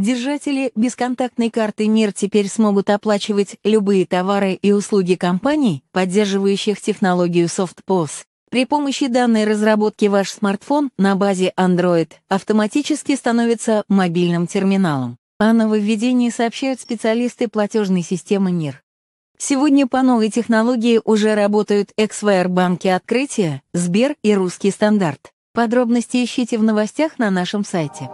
Держатели бесконтактной карты МИР теперь смогут оплачивать любые товары и услуги компаний, поддерживающих технологию SoftPOS. При помощи данной разработки ваш смартфон на базе Android автоматически становится мобильным терминалом. О нововведении сообщают специалисты платежной системы МИР. Сегодня по новой технологии уже работают XWare банки открытия, Сбер и Русский стандарт. Подробности ищите в новостях на нашем сайте.